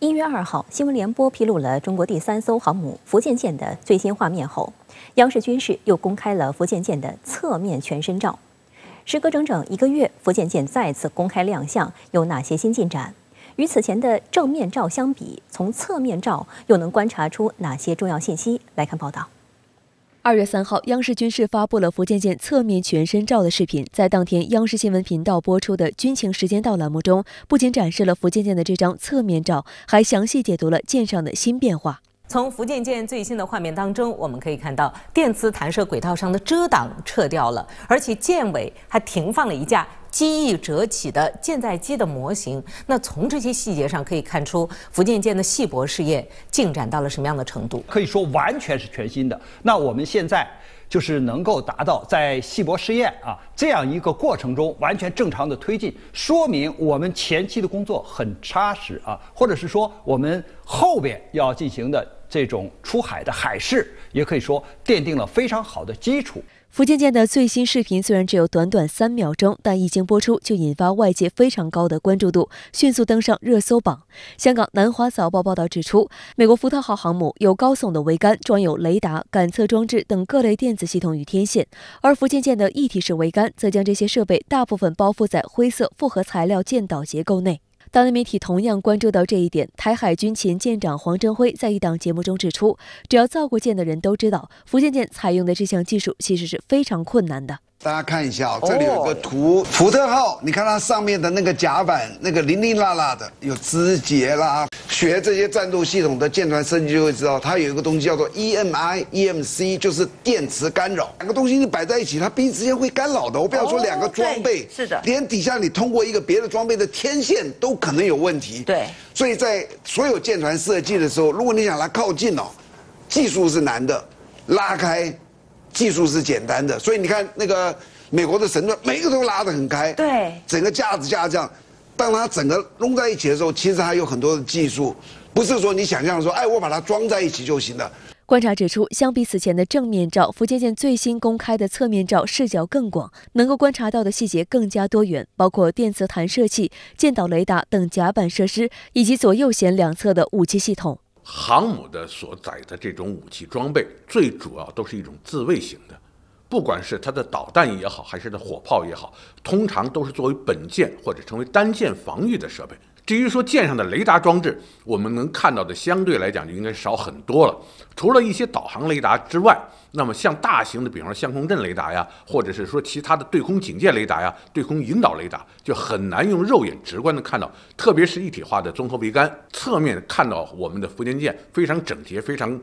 一月二号，新闻联播披露了中国第三艘航母“福建舰”的最新画面后，央视军事又公开了“福建舰”的侧面全身照。时隔整整一个月，“福建舰”再次公开亮相，有哪些新进展？与此前的正面照相比，从侧面照又能观察出哪些重要信息？来看报道。二月三号，央视军事发布了福建舰侧面全身照的视频。在当天央视新闻频道播出的《军情时间到》栏目中，不仅展示了福建舰的这张侧面照，还详细解读了舰上的新变化。从福建舰最新的画面当中，我们可以看到电磁弹射轨道上的遮挡撤掉了，而且舰尾还停放了一架机翼折起的舰载机的模型。那从这些细节上可以看出，福建舰的细薄试验进展到了什么样的程度？可以说完全是全新的。那我们现在就是能够达到在细薄试验啊这样一个过程中完全正常的推进，说明我们前期的工作很扎实啊，或者是说我们后边要进行的。这种出海的海事，也可以说奠定了非常好的基础。福建舰的最新视频虽然只有短短三秒钟，但一经播出就引发外界非常高的关注度，迅速登上热搜榜。香港南华早报报道指出，美国福特号航母有高耸的桅杆，装有雷达、感测装置等各类电子系统与天线，而福建舰的一体式桅杆则将这些设备大部分包覆在灰色复合材料舰岛结构内。当地媒体同样关注到这一点。台海军前舰长黄振辉在一档节目中指出，只要造过舰的人都知道，福建舰采用的这项技术其实是非常困难的。大家看一下哦，这里有个图，福特号，你看它上面的那个甲板，那个零零落落的，有枝节啦。学这些战斗系统的舰船设计就会知道，它有一个东西叫做 EMI EMC，就是电磁干扰。两个东西你摆在一起，它必此之间会干扰的。我不要说两个装备，是的，连底下你通过一个别的装备的天线都可能有问题。对，所以在所有舰船设计的时候，如果你想来靠近哦，技术是难的；拉开，技术是简单的。所以你看那个美国的神盾，每一个都拉得很开，对，整个架子架这样。当它整个弄在一起的时候，其实还有很多的技术，不是说你想象说，哎，我把它装在一起就行了。观察指出，相比此前的正面照，福建舰最新公开的侧面照视角更广，能够观察到的细节更加多元，包括电磁弹射器、舰岛雷达等甲板设施，以及左右舷两侧的武器系统。航母的所载的这种武器装备，最主要都是一种自卫型的。不管是它的导弹也好，还是它的火炮也好，通常都是作为本舰或者成为单舰防御的设备。至于说舰上的雷达装置，我们能看到的相对来讲就应该少很多了。除了一些导航雷达之外，那么像大型的，比方说相控阵雷达呀，或者是说其他的对空警戒雷达呀、对空引导雷达，就很难用肉眼直观的看到。特别是一体化的综合桅杆侧面看到我们的福建舰非常整洁，非常。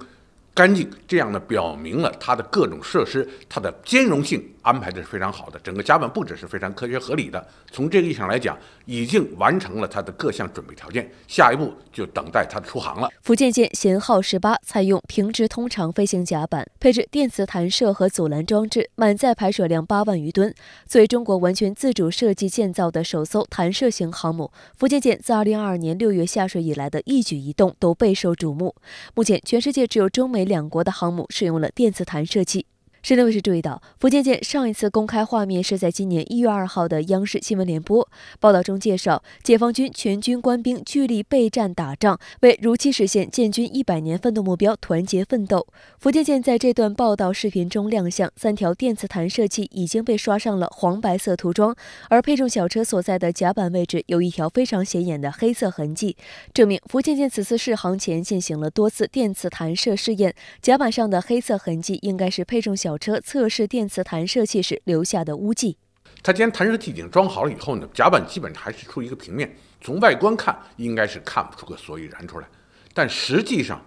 干净，这样呢表明了它的各种设施，它的兼容性安排的是非常好的，整个甲板布置是非常科学合理的。从这个意义上来讲，已经完成了它的各项准备条件，下一步就等待它的出航了。福建舰型号十八，采用平直通长飞行甲板，配置电磁弹射和阻拦装置，满载排水量八万余吨。作为中国完全自主设计建造的首艘弹射型航母，福建舰自2022年6月下水以来的一举一动都备受瞩目。目前，全世界只有中美。两国的航母使用了电磁弹射器。深圳卫视注意到，福建舰上一次公开画面是在今年一月二号的央视新闻联播报道中介绍，解放军全军官兵聚力备战打仗，为如期实现建军一百年奋斗目标团结奋斗。福建舰在这段报道视频中亮相，三条电磁弹射器已经被刷上了黄白色涂装，而配重小车所在的甲板位置有一条非常显眼的黑色痕迹，证明福建舰此次试航前进行了多次电磁弹射试验，甲板上的黑色痕迹应该是配重小。车测试电磁弹射器时留下的污迹。它既然弹射器已经装好了以后呢，甲板基本上还是处于一个平面。从外观看，应该是看不出个所以然出来。但实际上，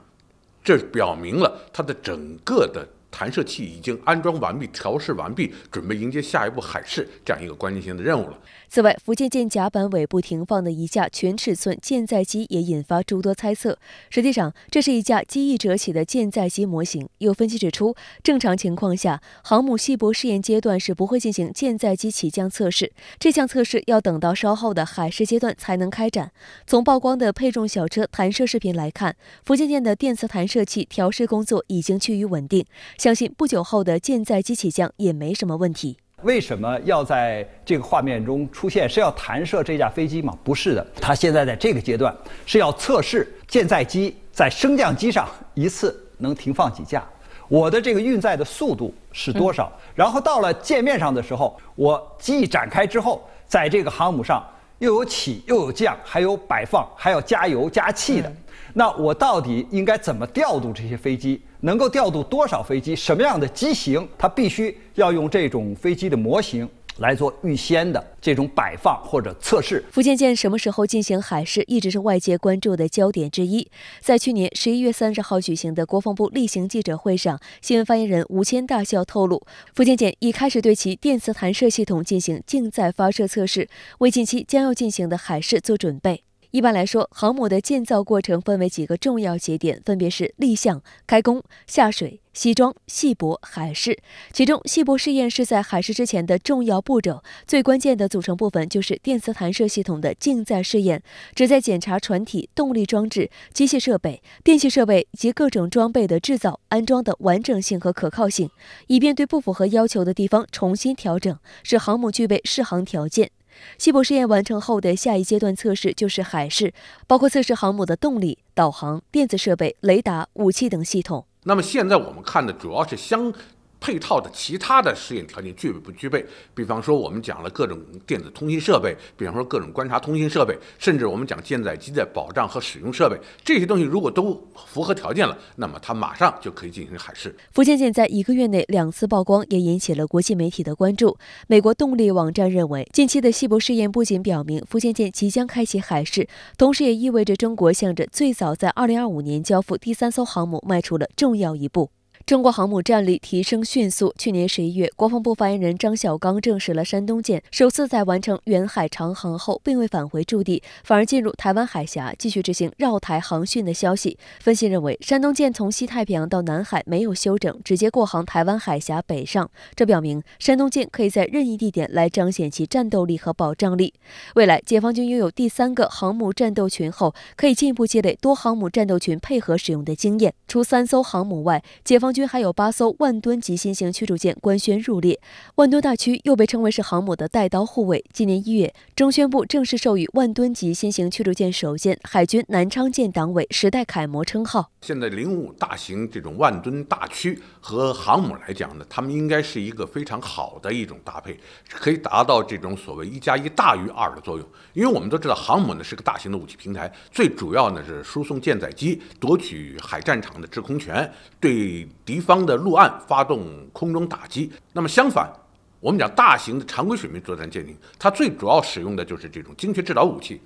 这表明了它的整个的弹射器已经安装完毕、调试完毕，准备迎接下一步海试这样一个关键性的任务了。此外，福建舰甲板尾部停放的一架全尺寸舰载机也引发诸多猜测。实际上，这是一架机翼折起的舰载机模型。有分析指出，正常情况下，航母细薄试验阶段是不会进行舰载机起降测试，这项测试要等到稍后的海试阶段才能开展。从曝光的配重小车弹射视频来看，福建舰的电磁弹射器调试工作已经趋于稳定，相信不久后的舰载机起降也没什么问题。为什么要在这个画面中出现？是要弹射这架飞机吗？不是的，它现在在这个阶段是要测试舰载机在升降机上一次能停放几架，我的这个运载的速度是多少？然后到了舰面上的时候，我既展开之后，在这个航母上又有起又有降，还有摆放，还要加油加气的。那我到底应该怎么调度这些飞机？能够调度多少飞机？什么样的机型？它必须要用这种飞机的模型来做预先的这种摆放或者测试。福建舰什么时候进行海试，一直是外界关注的焦点之一。在去年十一月三十号举行的国防部例行记者会上，新闻发言人吴谦大校透露，福建舰已开始对其电磁弹射系统进行静载发射测试，为近期将要进行的海试做准备。一般来说，航母的建造过程分为几个重要节点，分别是立项、开工、下水、西装、细薄、海试。其中，细薄试验是在海试之前的重要步骤，最关键的组成部分就是电磁弹射系统的静载试验，旨在检查船体、动力装置、机械设备、电气设备及各种装备的制造、安装的完整性和可靠性，以便对不符合要求的地方重新调整，使航母具备试航条件。西部试验完成后的下一阶段测试就是海试，包括测试航母的动力、导航、电子设备、雷达、武器等系统。那么现在我们看的主要是相。配套的其他的试验条件具备不具备？比方说我们讲了各种电子通信设备，比方说各种观察通信设备，甚至我们讲舰载机的保障和使用设备，这些东西如果都符合条件了，那么它马上就可以进行海试。福建舰在一个月内两次曝光，也引起了国际媒体的关注。美国动力网站认为，近期的西部试验不仅表明福建舰即将开启海试，同时也意味着中国向着最早在2025年交付第三艘航母迈出了重要一步。中国航母战力提升迅速。去年十一月，国防部发言人张晓刚证实了山东舰首次在完成远海长航后，并未返回驻地，反而进入台湾海峡，继续执行绕台航训的消息。分析认为，山东舰从西太平洋到南海没有休整，直接过航台湾海峡北上，这表明山东舰可以在任意地点来彰显其战斗力和保障力。未来，解放军拥有第三个航母战斗群后，可以进一步积累多航母战斗群配合使用的经验。除三艘航母外，解放军。军还有八艘万吨级新型驱逐舰官宣入列，万吨大驱又被称为是航母的带刀护卫。今年一月，中宣部正式授予万吨级新型驱逐舰首舰海军南昌舰“党委“时代楷模”称号。现在零五大型这种万吨大驱和航母来讲呢，他们应该是一个非常好的一种搭配，可以达到这种所谓一加一大于二的作用。因为我们都知道航母呢是个大型的武器平台，最主要呢是输送舰载机，夺取海战场的制空权，对。敌方的陆岸发动空中打击，那么相反，我们讲大型的常规水面作战舰艇，它最主要使用的就是这种精确制导武器、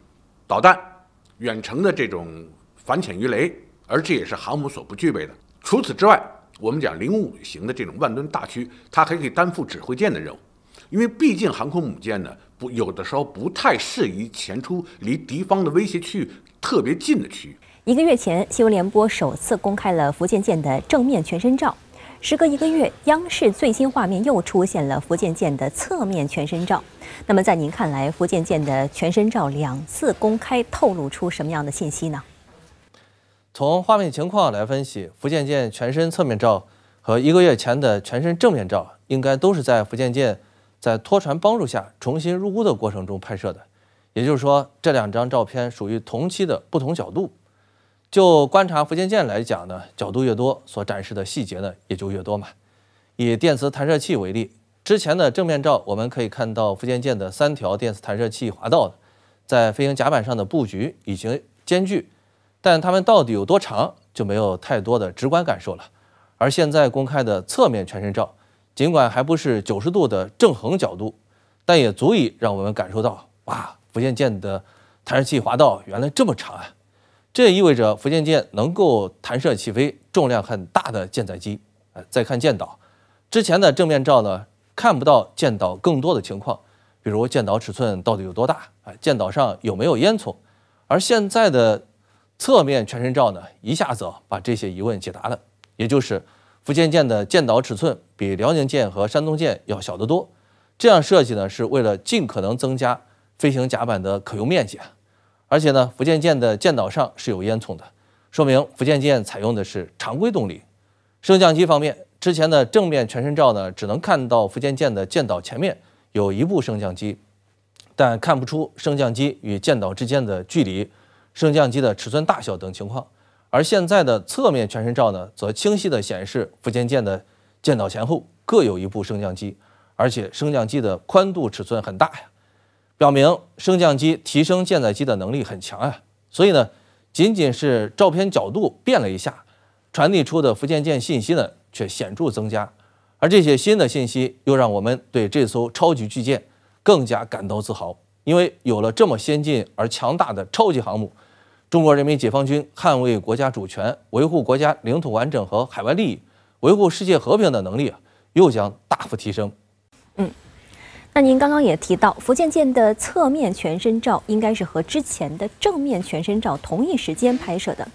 导弹、远程的这种反潜鱼雷，而这也是航母所不具备的。除此之外，我们讲零五型的这种万吨大驱，它还可以担负指挥舰的任务，因为毕竟航空母舰呢，不有的时候不太适宜前出离敌方的威胁区域特别近的区域。一个月前，新闻联播首次公开了福建舰的正面全身照。时隔一个月，央视最新画面又出现了福建舰的侧面全身照。那么，在您看来，福建舰的全身照两次公开透露出什么样的信息呢？从画面情况来分析，福建舰全身侧面照和一个月前的全身正面照，应该都是在福建舰在拖船帮助下重新入坞的过程中拍摄的。也就是说，这两张照片属于同期的不同角度。就观察福建舰来讲呢，角度越多，所展示的细节呢也就越多嘛。以电磁弹射器为例，之前的正面照我们可以看到福建舰的三条电磁弹射器滑道在飞行甲板上的布局已经间距，但它们到底有多长就没有太多的直观感受了。而现在公开的侧面全身照，尽管还不是九十度的正横角度，但也足以让我们感受到，哇，福建舰的弹射器滑道原来这么长啊！这也意味着福建舰能够弹射起飞重量很大的舰载机。呃，再看舰岛，之前的正面照呢看不到舰岛更多的情况，比如舰岛尺寸到底有多大，啊，舰岛上有没有烟囱？而现在的侧面全身照呢，一下子把这些疑问解答了。也就是福建舰的舰岛尺寸比辽宁舰和山东舰要小得多。这样设计呢，是为了尽可能增加飞行甲板的可用面积啊。而且呢，福建舰的舰岛上是有烟囱的，说明福建舰采用的是常规动力。升降机方面，之前的正面全身照呢，只能看到福建舰的舰岛前面有一部升降机，但看不出升降机与舰岛之间的距离、升降机的尺寸大小等情况。而现在的侧面全身照呢，则清晰地显示福建舰的舰岛前后各有一部升降机，而且升降机的宽度尺寸很大呀。表明升降机提升舰载机的能力很强啊，所以呢，仅仅是照片角度变了一下，传递出的福建舰信息呢却显著增加，而这些新的信息又让我们对这艘超级巨舰更加感到自豪，因为有了这么先进而强大的超级航母，中国人民解放军捍卫国家主权、维护国家领土完整和海外利益、维护世界和平的能力啊，又将大幅提升。嗯。那您刚刚也提到，福建舰的侧面全身照应该是和之前的正面全身照同一时间拍摄的。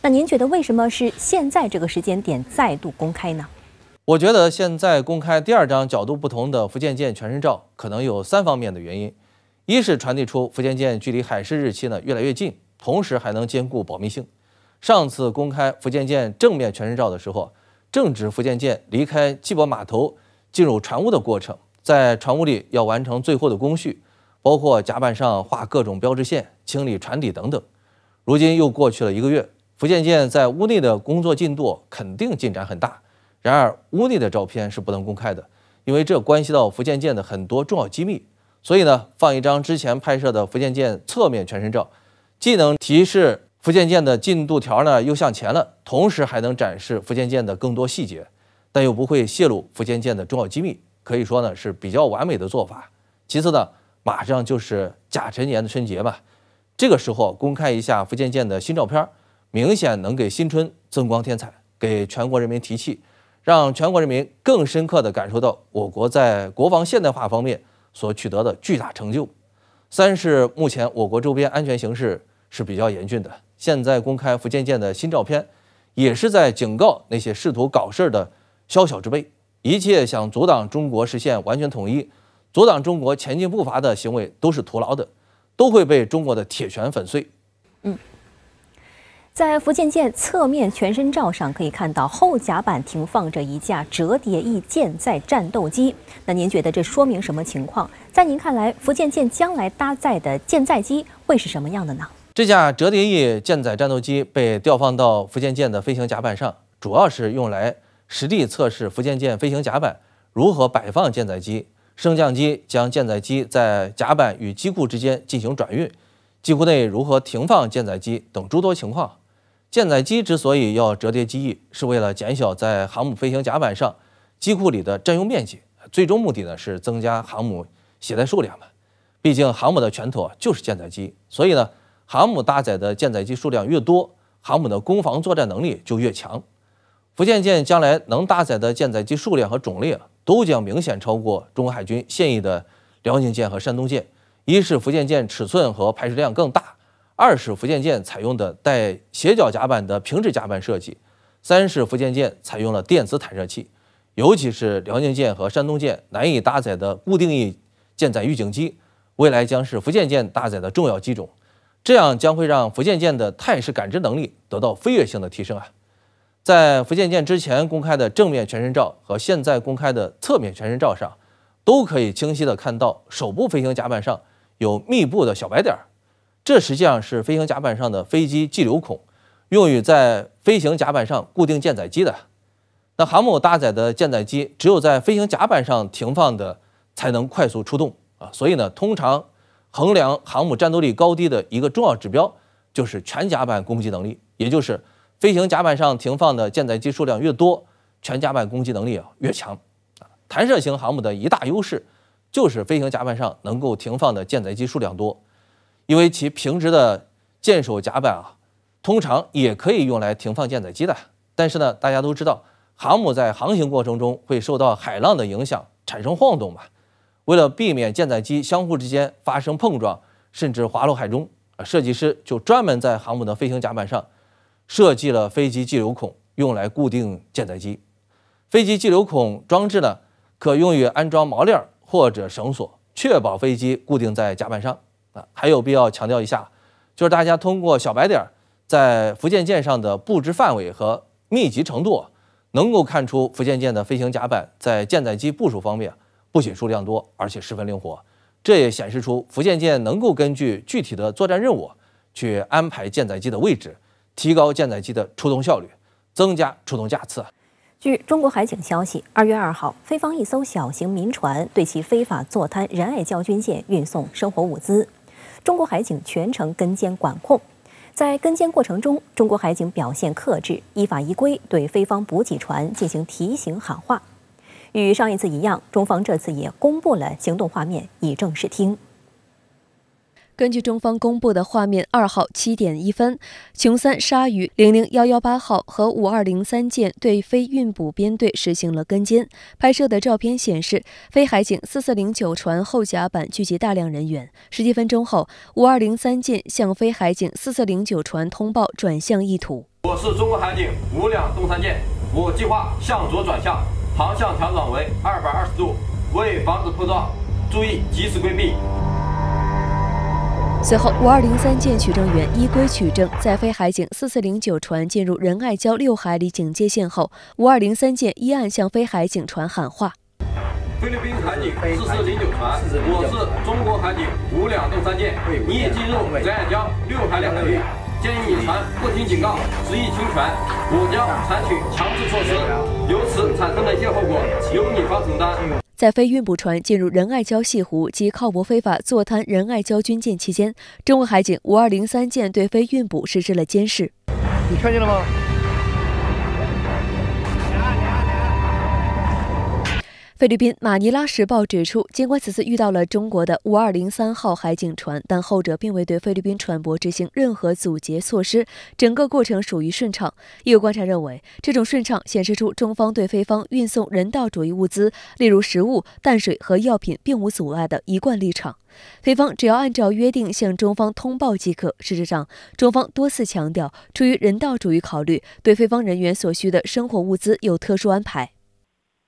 那您觉得为什么是现在这个时间点再度公开呢？我觉得现在公开第二张角度不同的福建舰全身照，可能有三方面的原因：一是传递出福建舰距离海试日期呢越来越近，同时还能兼顾保密性。上次公开福建舰正面全身照的时候，正值福建舰离开基伯码头进入船坞的过程。在船坞里要完成最后的工序，包括甲板上画各种标志线、清理船底等等。如今又过去了一个月，福建舰在屋内的工作进度肯定进展很大。然而屋内的照片是不能公开的，因为这关系到福建舰的很多重要机密。所以呢，放一张之前拍摄的福建舰侧面全身照，既能提示福建舰的进度条呢又向前了，同时还能展示福建舰的更多细节，但又不会泄露福建舰的重要机密。可以说呢是比较完美的做法。其次呢，马上就是甲辰年的春节嘛，这个时候公开一下福建舰的新照片，明显能给新春增光添彩，给全国人民提气，让全国人民更深刻地感受到我国在国防现代化方面所取得的巨大成就。三是目前我国周边安全形势是比较严峻的，现在公开福建舰的新照片，也是在警告那些试图搞事的宵小之辈。一切想阻挡中国实现完全统一、阻挡中国前进步伐的行为都是徒劳的，都会被中国的铁拳粉碎。嗯，在福建舰侧面全身罩上可以看到，后甲板停放着一架折叠翼舰载战斗机。那您觉得这说明什么情况？在您看来，福建舰将来搭载的舰载机会是什么样的呢？这架折叠翼舰载战斗机被调放到福建舰的飞行甲板上，主要是用来。实地测试福建舰飞行甲板如何摆放舰载机，升降机将舰载机在甲板与机库之间进行转运，机库内如何停放舰载机等诸多情况。舰载机之所以要折叠机翼，是为了减小在航母飞行甲板上、机库里的占用面积。最终目的呢，是增加航母携带数量嘛。毕竟航母的拳头就是舰载机，所以呢，航母搭载的舰载机数量越多，航母的攻防作战能力就越强。福建舰将来能搭载的舰载机数量和种类，都将明显超过中国海军现役的辽宁舰和山东舰。一是福建舰尺寸和排水量更大；二是福建舰采用的带斜角甲板的平直甲板设计；三是福建舰采用了电磁弹射器。尤其是辽宁舰和山东舰难以搭载的固定翼舰载预警机，未来将是福建舰搭载的重要机种。这样将会让福建舰的态势感知能力得到飞跃性的提升啊！在福建舰之前公开的正面全身照和现在公开的侧面全身照上，都可以清晰的看到，首部飞行甲板上有密布的小白点儿，这实际上是飞行甲板上的飞机气流孔，用于在飞行甲板上固定舰载机的。那航母搭载的舰载机，只有在飞行甲板上停放的才能快速出动啊，所以呢，通常衡量航母战斗力高低的一个重要指标就是全甲板攻击能力，也就是。飞行甲板上停放的舰载机数量越多，全甲板攻击能力啊越强。啊，弹射型航母的一大优势就是飞行甲板上能够停放的舰载机数量多，因为其平直的舰首甲板啊，通常也可以用来停放舰载机的。但是呢，大家都知道，航母在航行过程中会受到海浪的影响，产生晃动嘛。为了避免舰载机相互之间发生碰撞，甚至滑落海中，啊，设计师就专门在航母的飞行甲板上。设计了飞机气流孔，用来固定舰载机。飞机气流孔装置呢，可用于安装锚链或者绳索，确保飞机固定在甲板上。啊，还有必要强调一下，就是大家通过小白点在福建舰上的布置范围和密集程度，能够看出福建舰的飞行甲板在舰载机部署方面不仅数量多，而且十分灵活。这也显示出福建舰能够根据具体的作战任务去安排舰载机的位置。提高舰载机的出动效率，增加出动架次。据中国海警消息，二月二号，菲方一艘小型民船对其非法坐滩仁爱礁军舰运送生活物资，中国海警全程跟监管控。在跟监过程中，中国海警表现克制，依法依规对菲方补给船进行提醒喊话。与上一次一样，中方这次也公布了行动画面以正视听。根据中方公布的画面，二号七点一分，琼三鲨鱼零零幺幺八号和五二零三舰对非运补编队实行了跟监。拍摄的照片显示，非海警四四零九船后甲板聚集大量人员。十几分钟后，五二零三舰向非海警四四零九船通报转向意图：“我是中国海警五两东三舰，我计划向左转向，航向调整为二百二十度。为防止碰撞，注意及时规避。”随后，五二零三舰取证员依规取证，在菲海警四四零九船进入仁爱礁六海里警戒线后，五二零三舰依案向菲海警船喊话：“菲律宾海警四四零九船，我是中国海警五两洞三舰，你已进入仁爱礁六海里海域，建议你船不听警告，执意侵权，我将采取强制措施，由此产生的一切后果由你方承担。”在非运补船进入仁爱礁西湖及靠泊非法坐滩仁爱礁军舰期间，中国海警5203舰对非运补实施了监视。你看见了吗？菲律宾《马尼拉时报》指出，尽管此次遇到了中国的五二零三号海警船，但后者并未对菲律宾船舶执行任何阻截措施，整个过程属于顺畅。有观察认为，这种顺畅显示出中方对菲方运送人道主义物资，例如食物、淡水和药品，并无阻碍的一贯立场。菲方只要按照约定向中方通报即可。事实上，中方多次强调，出于人道主义考虑，对菲方人员所需的生活物资有特殊安排。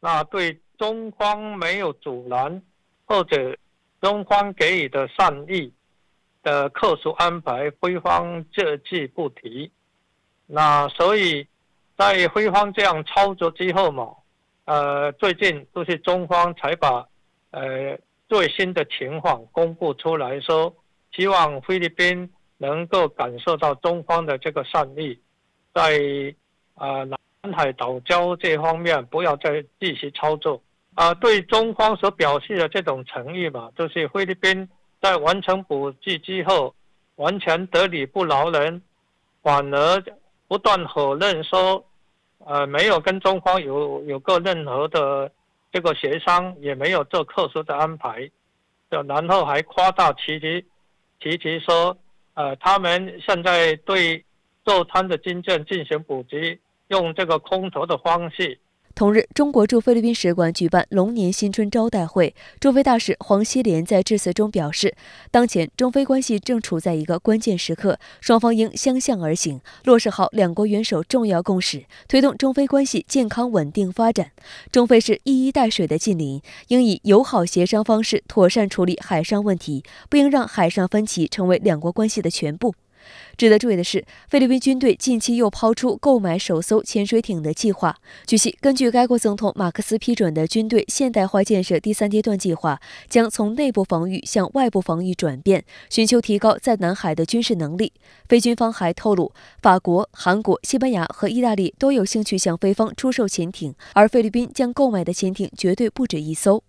那对。中方没有阻拦，或者中方给予的善意的特殊安排，菲方这句不提。那所以，在菲方这样操作之后嘛，呃，最近都是中方才把呃最新的情况公布出来，说希望菲律宾能够感受到中方的这个善意，在啊南海岛礁这方面不要再继续操作。啊，对中方所表示的这种诚意嘛，就是菲律宾在完成补给之后，完全得理不饶人，反而不断否认说，呃，没有跟中方有有过任何的这个协商，也没有做特殊的安排，的，然后还夸大其词，提及说，呃，他们现在对坐滩的军舰进行补给，用这个空投的方式。同日，中国驻菲律宾使馆举办龙年新春招待会。驻菲大使黄希连在致辞中表示，当前中菲关系正处在一个关键时刻，双方应相向而行，落实好两国元首重要共识，推动中菲关系健康稳定发展。中菲是一衣带水的近邻，应以友好协商方式妥善处理海上问题，不应让海上分歧成为两国关系的全部。值得注意的是，菲律宾军队近期又抛出购买首艘潜水艇的计划。据悉，根据该国总统马克思批准的军队现代化建设第三阶段计划，将从内部防御向外部防御转变，寻求提高在南海的军事能力。菲军方还透露，法国、韩国、西班牙和意大利都有兴趣向菲方出售潜艇，而菲律宾将购买的潜艇绝对不止一艘。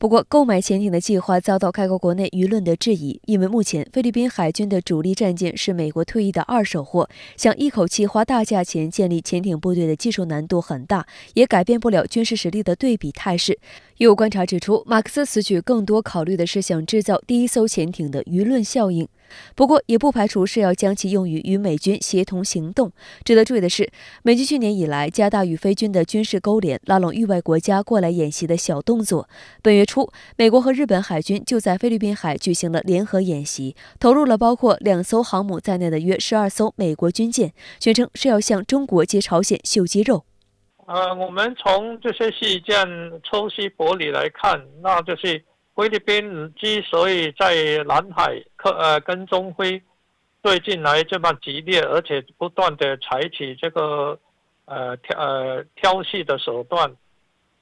不过，购买潜艇的计划遭到该国国内舆论的质疑，因为目前菲律宾海军的主力战舰是美国退役的二手货，想一口气花大价钱建立潜艇部队的技术难度很大，也改变不了军事实力的对比态势。有观察指出，马克思此举更多考虑的是想制造第一艘潜艇的舆论效应。不过，也不排除是要将其用于与美军协同行动。值得注意的是，美军去年以来加大与菲军的军事勾连，拉拢域外国家过来演习的小动作。本月初，美国和日本海军就在菲律宾海举行了联合演习，投入了包括两艘航母在内的约十二艘美国军舰，宣称是要向中国接朝鲜秀肌肉。呃，我们从这些事件抽丝剥理来看，那就是。菲律宾之所以在南海呃跟中非最近来这么激烈，而且不断的采取这个呃挑呃挑衅的手段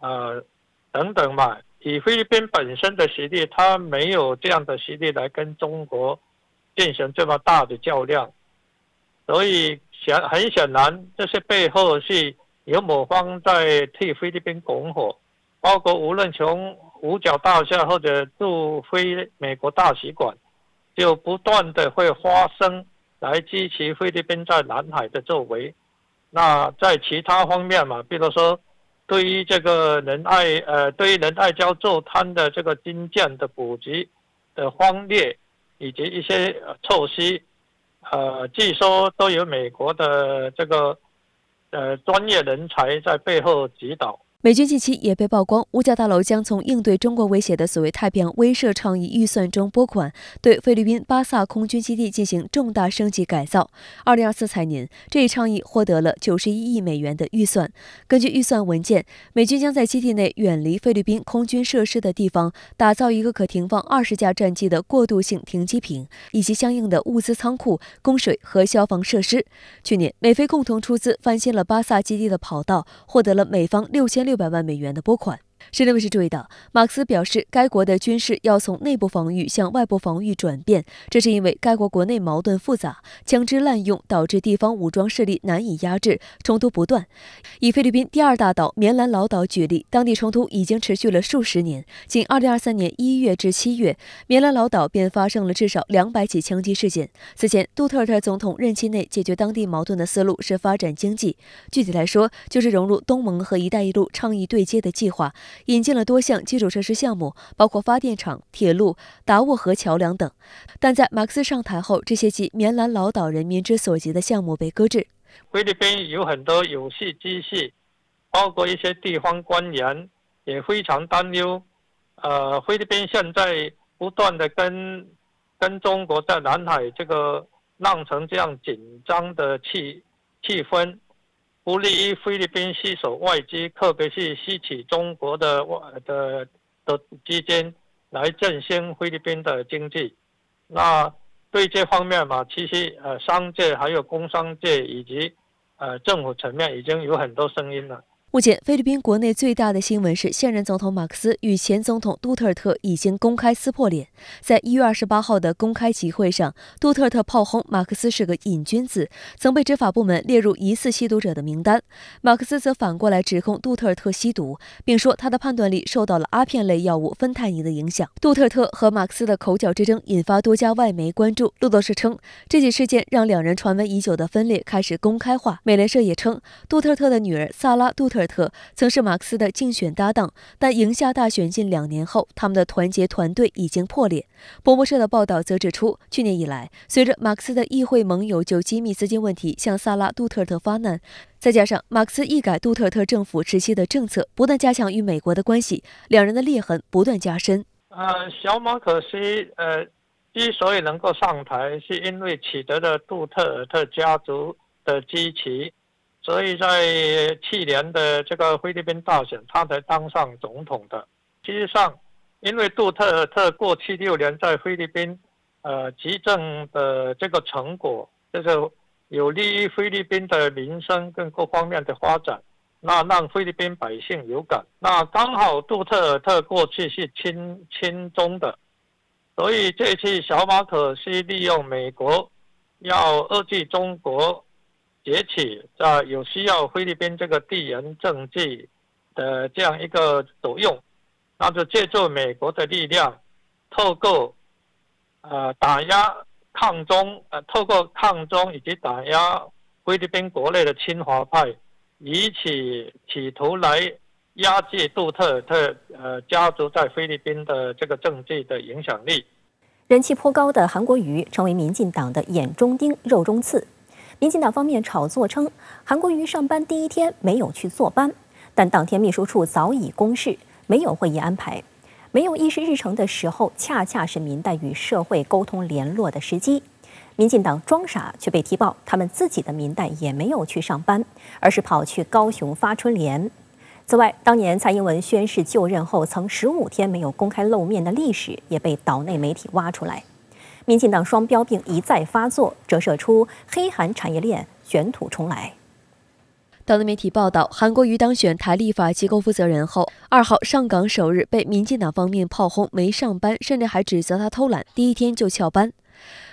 呃等等吧。以菲律宾本身的实力，他没有这样的实力来跟中国进行这么大的较量，所以显很显然，这些背后是由某方在替菲律宾拱火，包括无论从。五角大厦或者杜菲美国大使馆，就不断的会发生来支持菲律宾在南海的作为。那在其他方面嘛，比如说对于这个仁爱呃对于仁爱礁周滩的这个军舰的补给的荒略以及一些措施，呃据说都有美国的这个呃专业人才在背后指导。美军近期也被曝光，五角大楼将从应对中国威胁的所谓“太平洋威慑倡议”预算中拨款，对菲律宾巴萨空军基地进行重大升级改造。二零二四财年，这一倡议获得了九十一亿美元的预算。根据预算文件，美军将在基地内远离菲律宾空军设施的地方，打造一个可停放二十架战机的过渡性停机坪，以及相应的物资仓库、供水和消防设施。去年，美菲共同出资翻新了巴萨基地的跑道，获得了美方六千。六百万美元的拨款。圳卫是注意到，马克思表示，该国的军事要从内部防御向外部防御转变，这是因为该国国内矛盾复杂，枪支滥用导致地方武装势力难以压制，冲突不断。以菲律宾第二大岛棉兰老岛举例，当地冲突已经持续了数十年。仅2023年1月至7月，棉兰老岛便发生了至少200起枪击事件。此前，杜特尔特总统任期内解决当地矛盾的思路是发展经济，具体来说就是融入东盟和“一带一路”倡议对接的计划。引进了多项基础设施项目，包括发电厂、铁路、达沃河桥梁等。但在马克思上台后，这些及棉兰老岛人民之所及的项目被搁置。菲律宾有很多有识之士，包括一些地方官员，也非常担忧。呃，菲律宾现在不断的跟跟中国在南海这个浪成这样紧张的气气氛。不利于菲律宾吸收外资，特别是吸取中国的外的的资金来振兴菲律宾的经济。那对这方面嘛，其实呃，商界还有工商界以及呃政府层面已经有很多声音了。目前，菲律宾国内最大的新闻是现任总统马克思与前总统杜特尔特已经公开撕破脸。在一月二十八号的公开集会上，杜特尔特炮轰马克思是个瘾君子，曾被执法部门列入疑似吸毒者的名单。马克思则反过来指控杜特尔特吸毒，并说他的判断力受到了阿片类药物芬太尼的影响。杜特尔特和马克思的口角之争引发多家外媒关注。路透社称，这起事件让两人传闻已久的分裂开始公开化。美联社也称，杜特尔特的女儿萨拉杜特。特尔特曾是马克思的竞选搭档，但赢下大选近两年后，他们的团结团队已经破裂。《波博社》的报道则指出，去年以来，随着马克思的议会盟友就机密资金问题向萨拉·杜特尔特发难，再加上马克思一改杜特尔特政府时期的政策，不断加强与美国的关系，两人的裂痕不断加深。呃，小马可西呃之所以能够上台，是因为取得了杜特尔特家族的支持。所以在去年的这个菲律宾大选，他才当上总统的。实际上，因为杜特尔特过去六年在菲律宾呃执政的这个成果，就是有利于菲律宾的民生跟各方面的发展，那让菲律宾百姓有感。那刚好杜特尔特过去是亲亲中的，所以这次小马可西利用美国要遏制中国。崛起啊，有需要菲律宾这个地缘政治的这样一个作用，那就借助美国的力量，透过呃打压抗中，呃透过抗中以及打压菲律宾国内的亲华派，以此企图来压制杜特尔特呃家族在菲律宾的这个政治的影响力。人气颇高的韩国瑜成为民进党的眼中钉、肉中刺。民进党方面炒作称，韩国瑜上班第一天没有去坐班，但当天秘书处早已公示没有会议安排，没有议事日程的时候，恰恰是民代与社会沟通联络的时机。民进党装傻却被踢爆，他们自己的民代也没有去上班，而是跑去高雄发春联。此外，当年蔡英文宣誓就任后，曾十五天没有公开露面的历史，也被岛内媒体挖出来。民进党双标并一再发作，折射出黑韩产业链卷土重来。当地媒体报道，韩国瑜当选台立法机构负责人后，二号上岗首日被民进党方面炮轰没上班，甚至还指责他偷懒，第一天就翘班。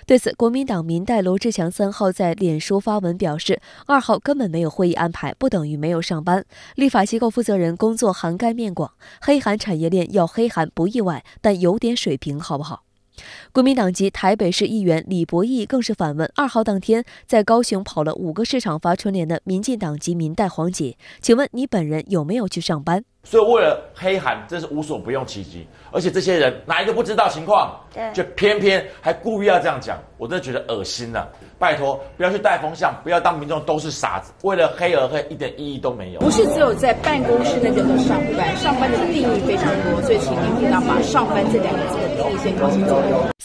对此，国民党民代罗志强三号在脸书发文表示：“二号根本没有会议安排，不等于没有上班。立法机构负责人工作涵盖面广，黑韩产业链要黑韩不意外，但有点水平好不好？”国民党籍台北市议员李博义更是反问：“二号当天在高雄跑了五个市场发春联的民进党籍民代黄姐，请问你本人有没有去上班？”所以为了黑韩，真是无所不用其极。而且这些人哪一个不知道情况，却偏偏还故意要这样讲，我真的觉得恶心了。拜托，不要去带风向，不要当民众都是傻子。为了黑而黑，一点意义都没有。不是只有在办公室那叫做上班，上班的定义非常多，所以请您进党把“上班”这两个字的定义先搞清楚。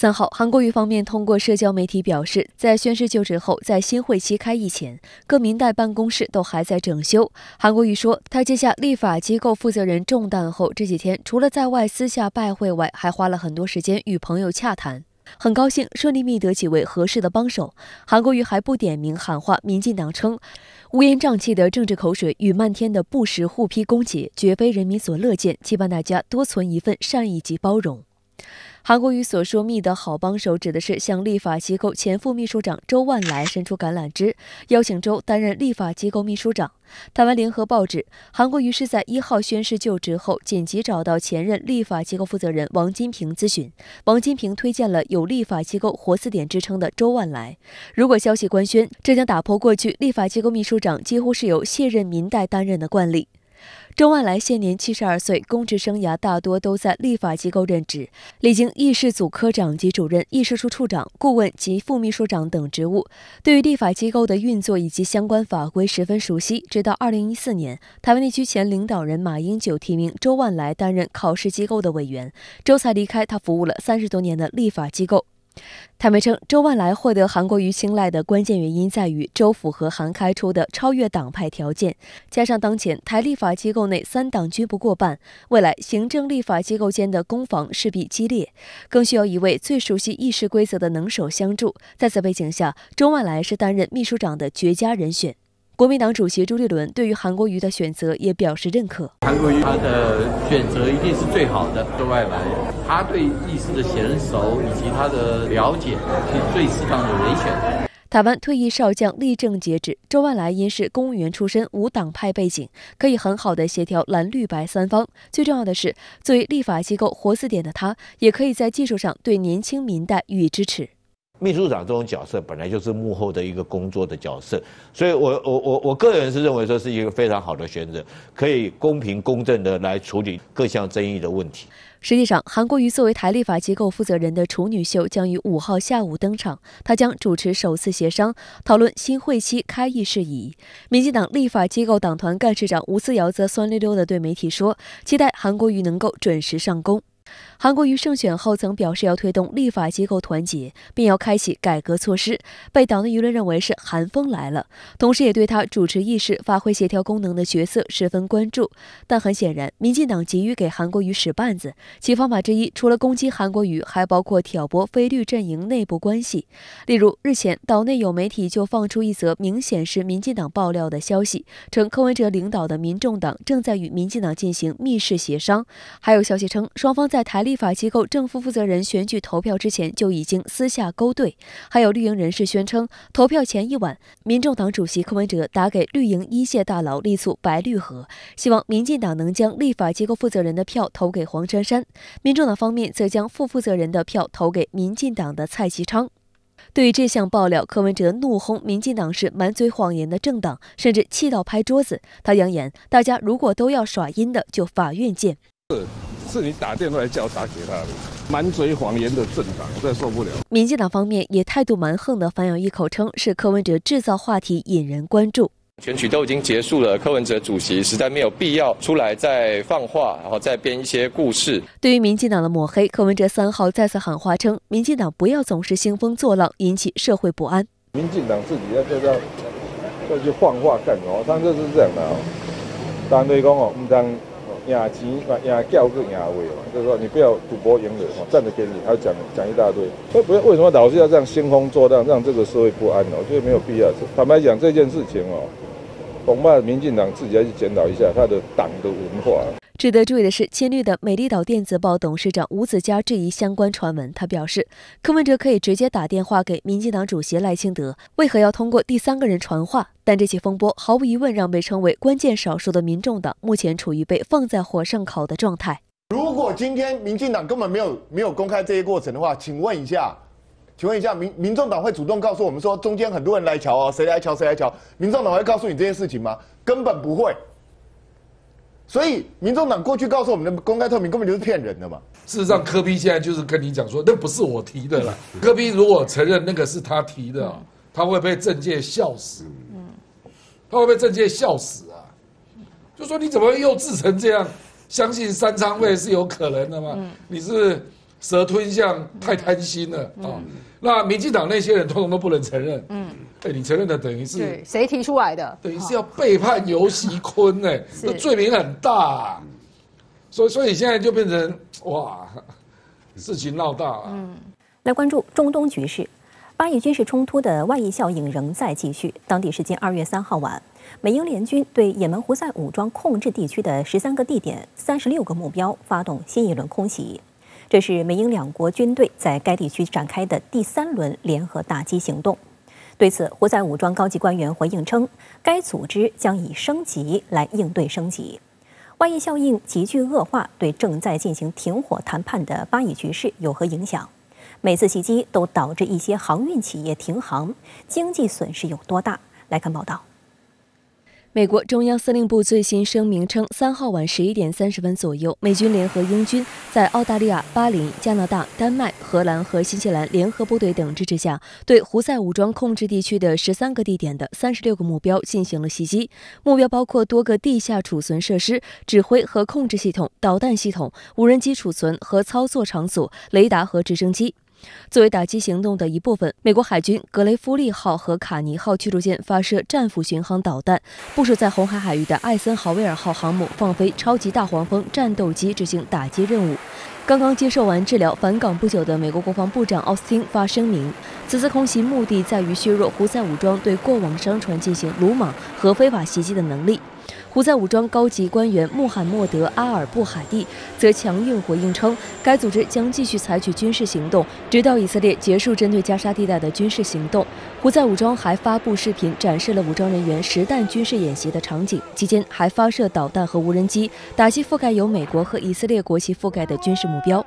三号，韩国瑜方面通过社交媒体表示，在宣誓就职后，在新会期开议前，各民代办公室都还在整修。韩国瑜说，他接下立法机构负责人重担后，这几天除了在外私下拜会外，还花了很多时间与朋友洽谈，很高兴顺利觅得几位合适的帮手。韩国瑜还不点名喊话民进党，称乌烟瘴气的政治口水与漫天的不实互批攻击，绝非人民所乐见，期盼大家多存一份善意及包容。韩国瑜所说“密的好帮手”指的是向立法机构前副秘书长周万来伸出橄榄枝，邀请周担任立法机构秘书长。台湾联合报纸，韩国瑜是在一号宣誓就职后，紧急找到前任立法机构负责人王金平咨询，王金平推荐了有“立法机构活字典”之称的周万来。如果消息官宣，这将打破过去立法机构秘书长几乎是由卸任民代担任的惯例。周万来现年七十二岁，公职生涯大多都在立法机构任职，历经议事组科长及主任、议事处处长、顾问及副秘书长等职务，对于立法机构的运作以及相关法规十分熟悉。直到二零一四年，台湾地区前领导人马英九提名周万来担任考试机构的委员，周才离开他服务了三十多年的立法机构。台媒称，周万来获得韩国瑜青睐的关键原因在于，周符合韩开出的超越党派条件，加上当前台立法机构内三党均不过半，未来行政立法机构间的攻防势必激烈，更需要一位最熟悉议事规则的能手相助。在此背景下，周万来是担任秘书长的绝佳人选。国民党主席朱立伦对于韩国瑜的选择也表示认可。韩国瑜他的选择一定是最好的，周外来，他对历史的娴熟以及他的了解是最适当的人选。台湾退役少将立正截止，周万来因是公务员出身，无党派背景，可以很好的协调蓝绿白三方。最重要的是，作为立法机构活字典的他，也可以在技术上对年轻民代予以支持。秘书长这种角色本来就是幕后的一个工作的角色，所以，我我我我个人是认为说是一个非常好的选择，可以公平公正的来处理各项争议的问题。实际上，韩国瑜作为台立法机构负责人的处女秀将于五号下午登场，他将主持首次协商，讨论新会期开议事宜。民进党立法机构党团干事长吴思瑶则酸溜溜地对媒体说：“期待韩国瑜能够准时上工。”韩国瑜胜选后曾表示要推动立法机构团结，并要开启改革措施，被党内舆论认为是寒风来了，同时也对他主持议事、发挥协调功能的角色十分关注。但很显然，民进党急于给韩国瑜使绊子，其方法之一除了攻击韩国瑜，还包括挑拨非律阵营内部关系。例如，日前岛内有媒体就放出一则明显是民进党爆料的消息，称柯文哲领导的民众党正在与民进党进行密室协商。还有消息称，双方在台。立法机构政府负责人选举投票之前就已经私下勾兑，还有绿营人士宣称，投票前一晚，民众党主席柯文哲打给绿营一线大佬力促白绿河，希望民进党能将立法机构负责人的票投给黄珊珊，民众党方面则将副负责人的票投给民进党的蔡其昌。对于这项爆料，柯文哲怒轰民进党是满嘴谎言的政党，甚至气到拍桌子，他扬言大家如果都要耍阴的，就法院见。是你打电话来叫打给他的，满嘴谎言的政党，我在受不了。民进党方面也态度蛮横的，反咬一口，称是柯文哲制造话题引人关注。选举都已经结束了，柯文哲主席实在没有必要出来再放话，然后再编一些故事。对于民进党的抹黑，柯文哲三号再次喊话称，民进党不要总是兴风作浪，引起社会不安。民进党自己这边要去放话干什么？他就是这样的。但对讲哦，唔当。赢钱嘛，赢叫个赢话嘛，就是说你不要赌博赢了，我赚着给你。他讲讲一大堆，所以不要为什么老是要这样兴风作浪，让这个社会不安呢？我觉得没有必要。坦白讲，这件事情哦，恐怕民进党自己要去检讨一下他的党的文化。值得注意的是，亲绿的美丽岛电子报董事长吴子嘉质疑相关传闻。他表示，柯文哲可以直接打电话给民进党主席赖清德，为何要通过第三个人传话？但这起风波毫无疑问让被称为关键少数的民众党目前处于被放在火上烤的状态。如果今天民进党根本没有没有公开这些过程的话，请问一下，请问一下，民民众党会主动告诉我们说中间很多人来瞧哦，谁来瞧谁来瞧，民众党会告诉你这件事情吗？根本不会。所以，民众党过去告诉我们的公开透明根本就是骗人的嘛。事实上，柯比现在就是跟你讲说，那不是我提的了。柯比如果承认那个是他提的，他会被政界笑死。他会被政界笑死啊！就说你怎么又智成这样？相信三仓位是有可能的吗？你是蛇吞象，太贪心了啊！那民进党那些人统统都不能承认。嗯。哎，你承认的等于是谁提出来的？等于是要背叛尤习坤呢？那罪名很大。所以，所以现在就变成哇，事情闹大了。嗯，来关注中东局势，巴以军事冲突的外溢效应仍在继续。当地时间二月三号晚，美英联军对也门胡塞武装控制地区的十三个地点、三十六个目标发动新一轮空袭，这是美英两国军队在该地区展开的第三轮联合打击行动。对此，胡塞武装高级官员回应称，该组织将以升级来应对升级。外溢效应急剧恶化，对正在进行停火谈判的巴以局势有何影响？每次袭击都导致一些航运企业停航，经济损失有多大？来看报道。美国中央司令部最新声明称，三号晚十一点三十分左右，美军联合英军在澳大利亚、巴林、加拿大、丹麦、荷兰和新西兰联合部队等支持下，对胡塞武装控制地区的十三个地点的三十六个目标进行了袭击。目标包括多个地下储存设施、指挥和控制系统、导弹系统、无人机储存和操作场所、雷达和直升机。作为打击行动的一部分，美国海军格雷夫利号和卡尼号驱逐舰发射战斧巡航导弹，部署在红海海域的艾森豪威尔号航母放飞超级大黄蜂战斗机执行打击任务。刚刚接受完治疗返港不久的美国国防部长奥斯汀发声明，此次空袭目的在于削弱胡塞武装对过往商船进行鲁莽和非法袭击的能力。胡塞武装高级官员穆罕默德·阿尔布海蒂则强硬回应称，该组织将继续采取军事行动，直到以色列结束针对加沙地带的军事行动。胡塞武装还发布视频，展示了武装人员实弹军事演习的场景，期间还发射导弹和无人机，打击覆盖由美国和以色列国旗覆盖的军事目标。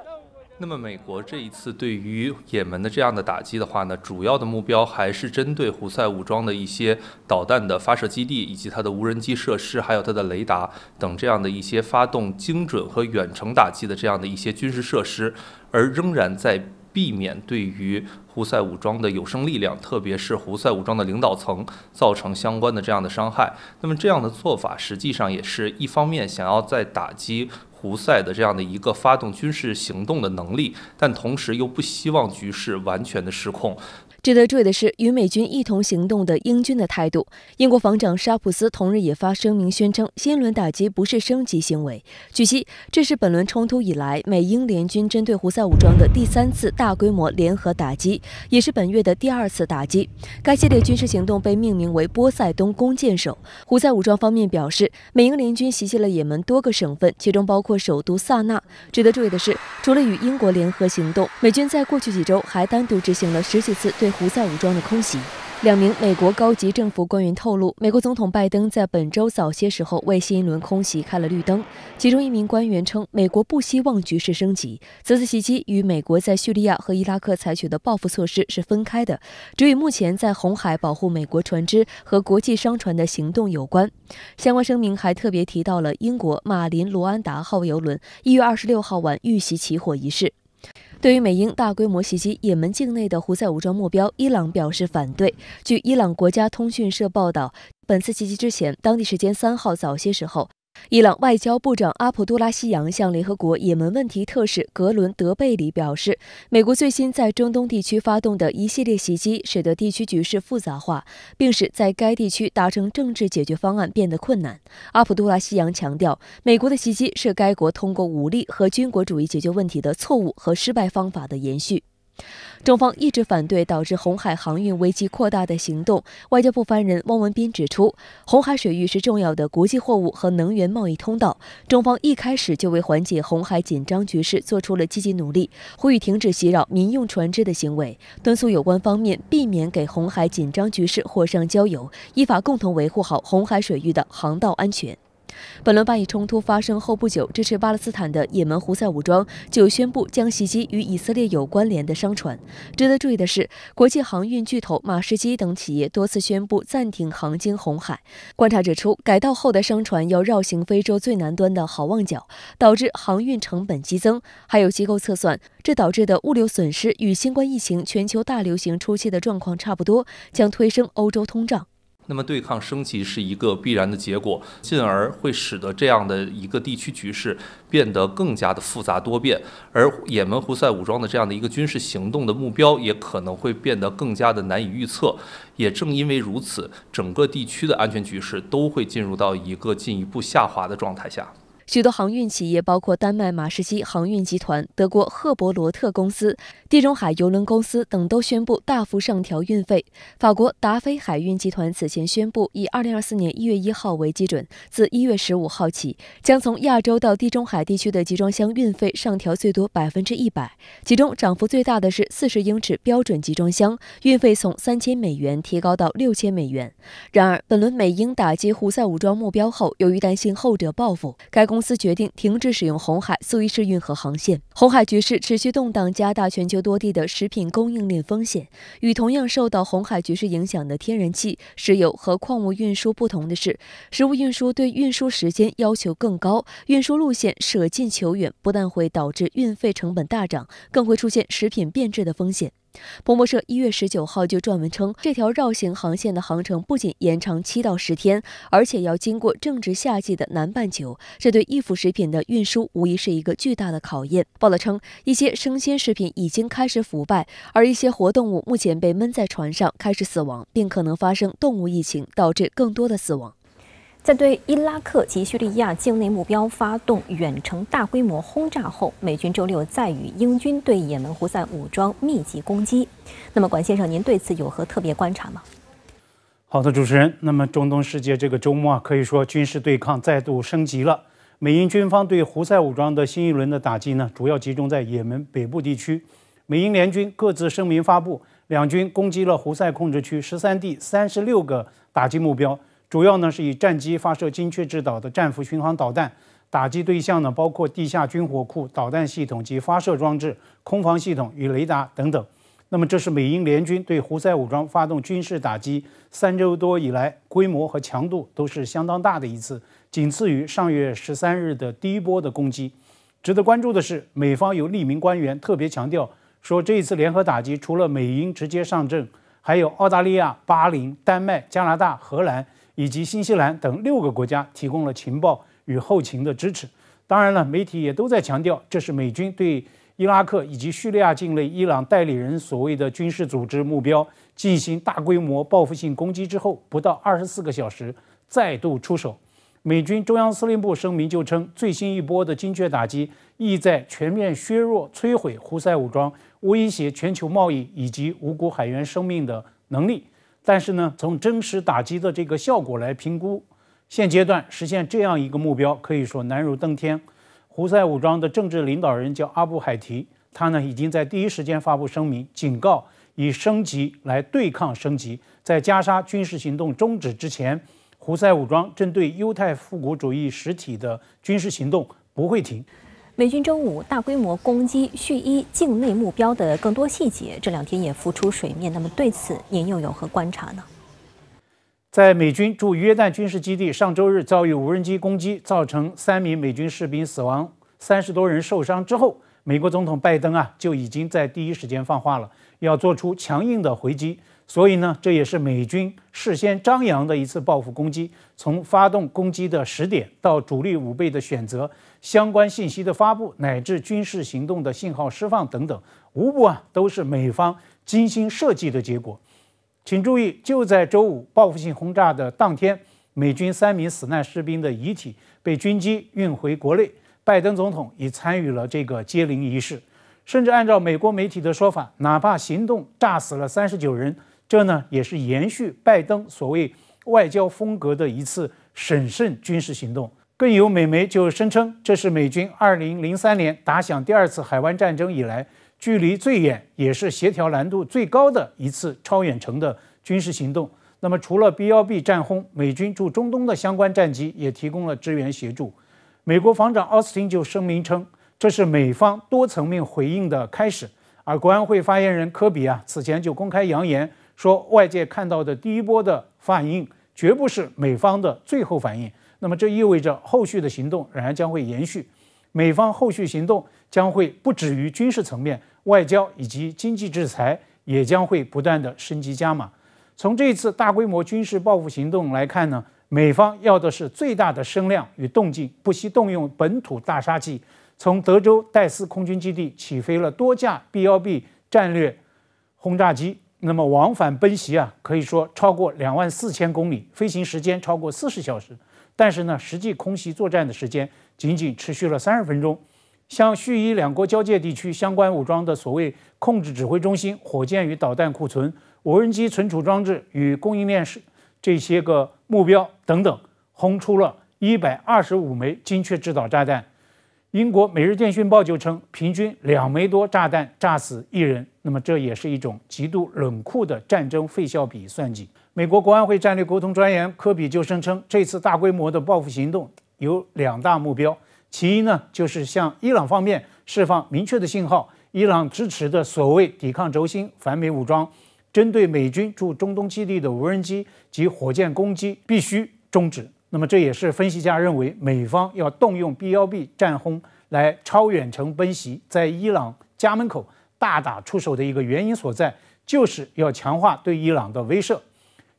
那么，美国这一次对于也门的这样的打击的话呢，主要的目标还是针对胡塞武装的一些导弹的发射基地，以及它的无人机设施，还有它的雷达等这样的一些发动精准和远程打击的这样的一些军事设施，而仍然在避免对于胡塞武装的有生力量，特别是胡塞武装的领导层造成相关的这样的伤害。那么，这样的做法实际上也是一方面想要在打击。胡塞的这样的一个发动军事行动的能力，但同时又不希望局势完全的失控。值得注意的是，与美军一同行动的英军的态度。英国防长沙普斯同日也发声明，宣称新一轮打击不是升级行为。据悉，这是本轮冲突以来美英联军针对胡塞武装的第三次大规模联合打击，也是本月的第二次打击。该系列军事行动被命名为“波塞冬弓箭手”。胡塞武装方面表示，美英联军袭击了也门多个省份，其中包括首都萨那。值得注意的是，除了与英国联合行动，美军在过去几周还单独执行了十几次对。胡塞武装的空袭。两名美国高级政府官员透露，美国总统拜登在本周早些时候为新一轮空袭开了绿灯。其中一名官员称，美国不希望局势升级。此次袭击与美国在叙利亚和伊拉克采取的报复措施是分开的，只与目前在红海保护美国船只和国际商船的行动有关。相关声明还特别提到了英国“马林罗安达”号油轮，一月二十六号晚遇袭起火一事。对于美英大规模袭击也门境内的胡塞武装目标，伊朗表示反对。据伊朗国家通讯社报道，本次袭击之前，当地时间三号早些时候。伊朗外交部长阿卜杜拉西扬向联合国也门问题特使格伦德贝里表示，美国最新在中东地区发动的一系列袭击，使得地区局势复杂化，并使在该地区达成政治解决方案变得困难。阿卜杜拉西扬强调，美国的袭击是该国通过武力和军国主义解决问题的错误和失败方法的延续。中方一直反对导致红海航运危机扩大的行动。外交部发言人汪文斌指出，红海水域是重要的国际货物和能源贸易通道，中方一开始就为缓解红海紧张局势做出了积极努力，呼吁停止袭扰民用船只的行为，敦促有关方面避免给红海紧张局势火上浇油，依法共同维护好红海水域的航道安全。本轮巴以冲突发生后不久，支持巴勒斯坦的也门胡塞武装就宣布将袭击与以色列有关联的商船。值得注意的是，国际航运巨头马士基等企业多次宣布暂停航经红海。观察指出，改道后的商船要绕行非洲最南端的好望角，导致航运成本激增。还有机构测算，这导致的物流损失与新冠疫情全球大流行初期的状况差不多，将推升欧洲通胀。那么，对抗升级是一个必然的结果，进而会使得这样的一个地区局势变得更加的复杂多变，而也门胡塞武装的这样的一个军事行动的目标也可能会变得更加的难以预测。也正因为如此，整个地区的安全局势都会进入到一个进一步下滑的状态下。许多航运企业，包括丹麦马士基航运集团、德国赫伯罗特公司、地中海邮轮公司等，都宣布大幅上调运费。法国达菲海运集团此前宣布，以二零二四年一月一号为基准，自一月十五号起，将从亚洲到地中海地区的集装箱运费上调最多百分之一百。其中涨幅最大的是四十英尺标准集装箱，运费从三千美元提高到六千美元。然而，本轮美英打击胡塞武装目标后，由于担心后者报复，该公公司决定停止使用红海苏伊士运河航线。红海局势持续动荡，加大全球多地的食品供应链风险。与同样受到红海局势影响的天然气、石油和矿物运输不同的是，食物运输对运输时间要求更高，运输路线舍近求远，不但会导致运费成本大涨，更会出现食品变质的风险。彭博社》一月十九号就撰文称，这条绕行航线的航程不仅延长七到十天，而且要经过正值夏季的南半球，这对易腐食品的运输无疑是一个巨大的考验。报道称，一些生鲜食品已经开始腐败，而一些活动物目前被闷在船上，开始死亡，并可能发生动物疫情，导致更多的死亡。在对伊拉克及叙利亚境内目标发动远程大规模轰炸后，美军周六再与英军对也门胡塞武装密集攻击。那么，管先生，您对此有何特别观察吗？好的，主持人。那么，中东世界这个周末啊，可以说军事对抗再度升级了。美英军方对胡塞武装的新一轮的打击呢，主要集中在也门北部地区。美英联军各自声明发布，两军攻击了胡塞控制区十三地三十六个打击目标。主要呢是以战机发射精确制导的战斧巡航导弹，打击对象呢包括地下军火库、导弹系统及发射装置、空防系统与雷达等等。那么这是美英联军对胡塞武装发动军事打击三周多以来，规模和强度都是相当大的一次，仅次于上月十三日的第一波的攻击。值得关注的是，美方有匿名官员特别强调说，这一次联合打击除了美英直接上阵，还有澳大利亚、巴林、丹麦、加拿大、荷兰。以及新西兰等六个国家提供了情报与后勤的支持。当然了，媒体也都在强调，这是美军对伊拉克以及叙利亚境内伊朗代理人所谓的军事组织目标进行大规模报复性攻击之后，不到二十四个小时再度出手。美军中央司令部声明就称，最新一波的精确打击意在全面削弱、摧毁胡塞武装威胁全球贸易以及无辜海员生命的能力。但是呢，从真实打击的这个效果来评估，现阶段实现这样一个目标，可以说难如登天。胡塞武装的政治领导人叫阿布海提，他呢已经在第一时间发布声明，警告以升级来对抗升级，在加沙军事行动终止之前，胡塞武装针对犹太复国主义实体的军事行动不会停。美军周五大规模攻击叙伊境内目标的更多细节这两天也浮出水面。那么对此您又有何观察呢？在美军驻约旦军事基地上周日遭遇无人机攻击，造成三名美军士兵死亡、三十多人受伤之后，美国总统拜登啊就已经在第一时间放话了，要做出强硬的回击。所以呢，这也是美军事先张扬的一次报复攻击。从发动攻击的时点到主力武备的选择、相关信息的发布，乃至军事行动的信号释放等等，无不啊都是美方精心设计的结果。请注意，就在周五报复性轰炸的当天，美军三名死难士兵的遗体被军机运回国内，拜登总统已参与了这个接灵仪式。甚至按照美国媒体的说法，哪怕行动炸死了三十九人。这呢也是延续拜登所谓外交风格的一次审慎军事行动。更有美媒就声称，这是美军2003年打响第二次海湾战争以来，距离最远，也是协调难度最高的一次超远程的军事行动。那么，除了 B1B 战轰，美军驻中东的相关战机也提供了支援协助。美国防长奥斯汀就声明称，这是美方多层面回应的开始。而国安会发言人科比啊，此前就公开扬言。说外界看到的第一波的反应，绝不是美方的最后反应。那么这意味着后续的行动仍然将会延续，美方后续行动将会不止于军事层面，外交以及经济制裁也将会不断的升级加码。从这一次大规模军事报复行动来看呢，美方要的是最大的声量与动静，不惜动用本土大杀器，从德州戴斯空军基地起飞了多架 B 幺 B 战略轰炸机。那么往返奔袭啊，可以说超过两万四千公里，飞行时间超过四十小时，但是呢，实际空袭作战的时间仅仅持续了三十分钟，像叙伊两国交界地区相关武装的所谓控制指挥中心、火箭与导弹库存、无人机存储装置与供应链是这些个目标等等，轰出了一百二十五枚精确制导炸弹。英国《每日电讯报》就称，平均两枚多炸弹炸死一人，那么这也是一种极度冷酷的战争费效比算计。美国国安会战略沟通专员科比就声称，这次大规模的报复行动有两大目标，其一呢，就是向伊朗方面释放明确的信号：伊朗支持的所谓抵抗轴心反美武装，针对美军驻中东基地的无人机及火箭攻击必须终止。那么这也是分析家认为美方要动用 B1B 战轰来超远程奔袭，在伊朗家门口大打出手的一个原因所在，就是要强化对伊朗的威慑；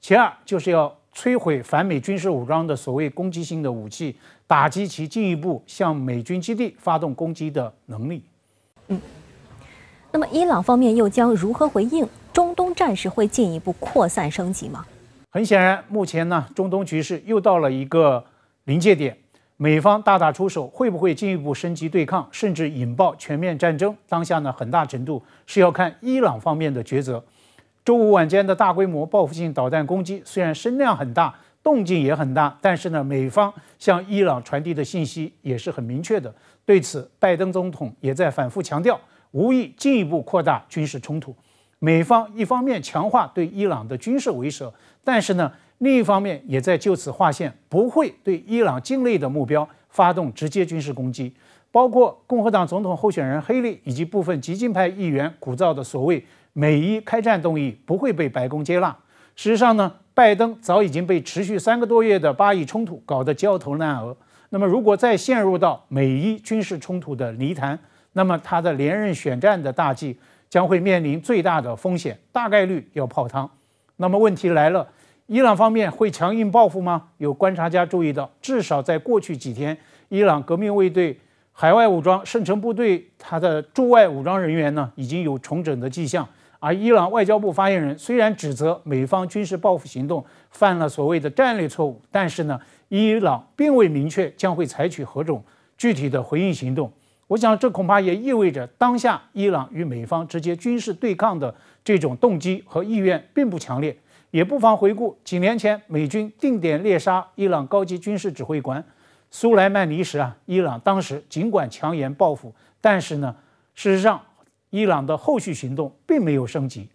其二就是要摧毁反美军事武装的所谓攻击性的武器，打击其进一步向美军基地发动攻击的能力。嗯，那么伊朗方面又将如何回应？中东战事会进一步扩散升级吗？很显然，目前呢，中东局势又到了一个临界点，美方大打出手，会不会进一步升级对抗，甚至引爆全面战争？当下呢，很大程度是要看伊朗方面的抉择。周五晚间的大规模报复性导弹攻击虽然声量很大，动静也很大，但是呢，美方向伊朗传递的信息也是很明确的。对此，拜登总统也在反复强调，无意进一步扩大军事冲突。美方一方面强化对伊朗的军事威慑，但是呢，另一方面也在就此划线，不会对伊朗境内的目标发动直接军事攻击。包括共和党总统候选人黑利以及部分激进派议员鼓噪的所谓美伊开战动议，不会被白宫接纳。事实上呢，拜登早已经被持续三个多月的巴以冲突搞得焦头烂额。那么，如果再陷入到美伊军事冲突的泥潭，那么他的连任选战的大计。将会面临最大的风险，大概率要泡汤。那么问题来了，伊朗方面会强硬报复吗？有观察家注意到，至少在过去几天，伊朗革命卫队海外武装圣城部队它的驻外武装人员呢，已经有重整的迹象。而伊朗外交部发言人虽然指责美方军事报复行动犯了所谓的战略错误，但是呢，伊朗并未明确将会采取何种具体的回应行动。我想，这恐怕也意味着当下伊朗与美方直接军事对抗的这种动机和意愿并不强烈。也不妨回顾几年前美军定点猎杀伊朗高级军事指挥官苏莱曼尼时啊，伊朗当时尽管强言报复，但是呢，事实上伊朗的后续行动并没有升级。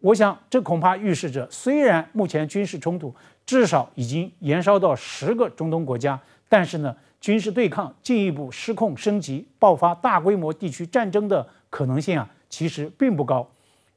我想，这恐怕预示着，虽然目前军事冲突至少已经延烧到十个中东国家，但是呢。军事对抗进一步失控升级，爆发大规模地区战争的可能性啊，其实并不高。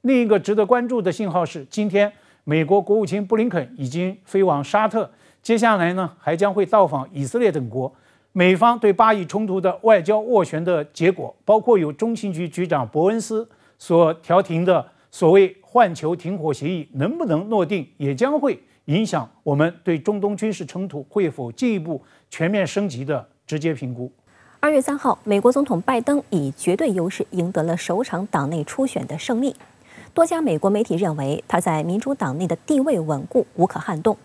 另一个值得关注的信号是，今天美国国务卿布林肯已经飞往沙特，接下来呢还将会到访以色列等国。美方对巴以冲突的外交斡旋的结果，包括由中情局局长伯恩斯所调停的所谓换球停火协议能不能落定，也将会影响我们对中东军事冲突会否进一步。全面升级的直接评估。二月三号，美国总统拜登以绝对优势赢得了首场党内初选的胜利。多家美国媒体认为，他在民主党内的地位稳固无可撼动。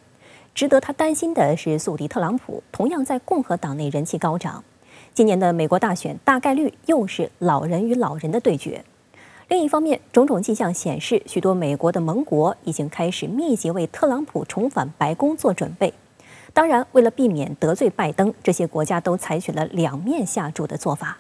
值得他担心的是，宿敌特朗普同样在共和党内人气高涨。今年的美国大选大概率又是老人与老人的对决。另一方面，种种迹象显示，许多美国的盟国已经开始密集为特朗普重返白宫做准备。当然，为了避免得罪拜登，这些国家都采取了两面下注的做法。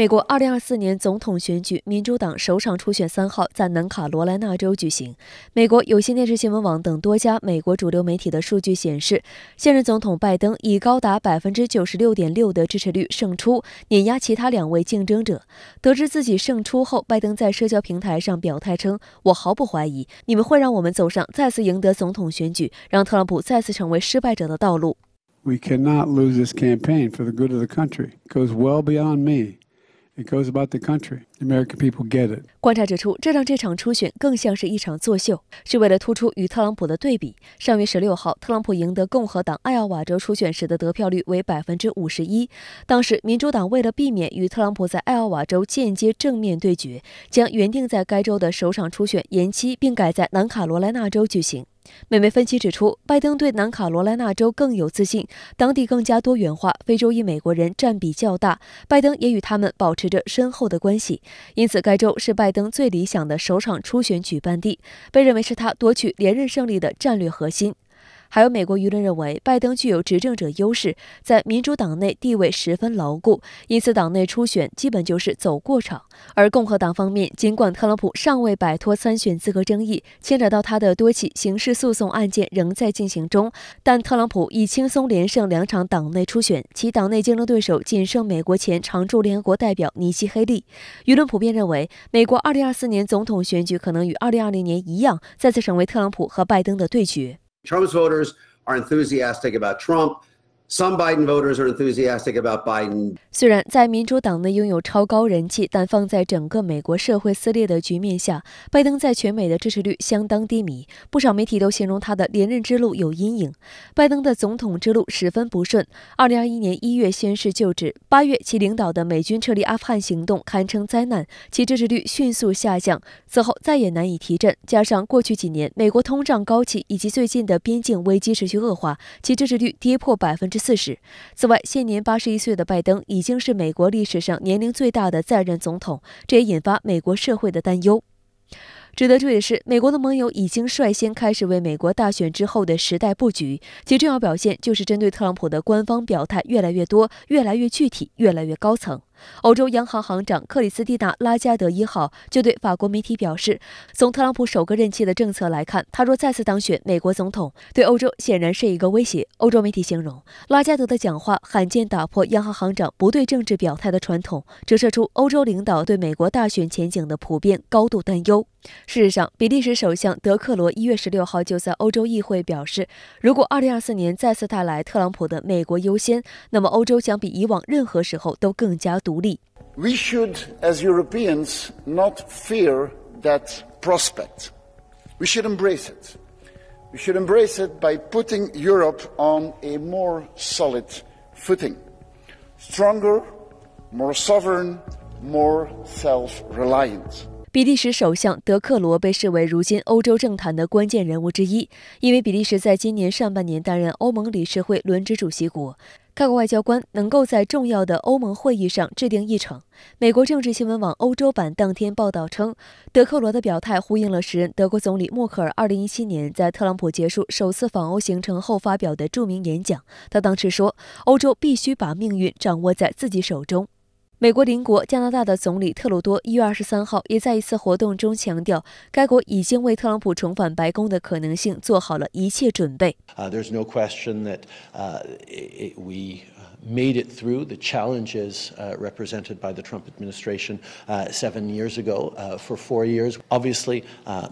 美国二零二四年总统选举民主党首场初选三号在南卡罗来纳州举行。美国有线电视新闻网等多家美国主流媒体的数据显示，现任总统拜登以高达百分之九十六点六的支持率胜出，碾压其他两位竞争者。得知自己胜出后，拜登在社交平台上表态称：“我毫不怀疑你们会让我们走上再次赢得总统选举，让特朗普再次成为失败者的道路。” We cannot lose this campaign for the good of the country. It goes well beyond me. 观察指出，这让这场初选更像是一场作秀，是为了突出与特朗普的对比。上月十六号，特朗普赢得共和党艾奥瓦州初选时的得票率为百分之五十一。当时，民主党为了避免与特朗普在艾奥瓦州间接正面对决，将原定在该州的首场初选延期，并改在南卡罗来纳州举行。美媒分析指出，拜登对南卡罗来纳州更有自信，当地更加多元化，非洲裔美国人占比较大，拜登也与他们保持着深厚的关系，因此该州是拜登最理想的首场初选举办地，被认为是他夺取连任胜利的战略核心。还有，美国舆论认为，拜登具有执政者优势，在民主党内地位十分牢固，因此党内初选基本就是走过场。而共和党方面，尽管特朗普尚未摆脱参选资格争议，牵扯到他的多起刑事诉讼案件仍在进行中，但特朗普已轻松连胜两场党内初选，其党内竞争对手仅剩美国前常驻联合国代表尼基黑利。舆论普遍认为，美国2024年总统选举可能与2020年一样，再次成为特朗普和拜登的对决。Trump's voters are enthusiastic about Trump. Some Biden voters are enthusiastic about Biden. 虽然在民主党内拥有超高人气，但放在整个美国社会撕裂的局面下，拜登在全美的支持率相当低迷。不少媒体都形容他的连任之路有阴影。拜登的总统之路十分不顺。二零二一年一月宣誓就职，八月其领导的美军撤离阿富汗行动堪称灾难，其支持率迅速下降。此后再也难以提振，加上过去几年美国通胀高企，以及最近的边境危机持续恶化，其支持率跌破百分之四十。此外，现年八十一岁的拜登已经是美国历史上年龄最大的在任总统，这也引发美国社会的担忧。值得注意的是，美国的盟友已经率先开始为美国大选之后的时代布局，其重要表现就是针对特朗普的官方表态越来越多、越来越具体、越来越高层。欧洲央行行长克里斯蒂娜·拉加德一号就对法国媒体表示，从特朗普首个任期的政策来看，他若再次当选美国总统，对欧洲显然是一个威胁。欧洲媒体形容，拉加德的讲话罕见打破央行行长不对政治表态的传统，折射出欧洲领导对美国大选前景的普遍高度担忧。事实上，比利时首相德克罗一月十六号就在欧洲议会表示，如果二零二四年再次带来特朗普的“美国优先”，那么欧洲将比以往任何时候都更加独。独立。We should, as Europeans, not fear that prospect. We should embrace it. We should embrace it by putting Europe on a more solid footing. Stronger, more sovereign, more self-reliant. 比利时首相德克罗被视为如今欧洲政坛的关键人物之一，因为比利时在今年上半年担任欧盟理事会轮值主席国。该国外交官能够在重要的欧盟会议上制定议程。美国政治新闻网欧洲版当天报道称，德克罗的表态呼应了时任德国总理默克尔2017年在特朗普结束首次访欧行程后发表的著名演讲。他当时说：“欧洲必须把命运掌握在自己手中。”美国邻国加拿大的总理特鲁多一月二十三号也在一次活动中强调，该国已经为特朗普重返白宫的可能性做好了一切准备。made it through the challenges uh, represented by the Trump administration uh, seven years ago uh, for four years. Obviously,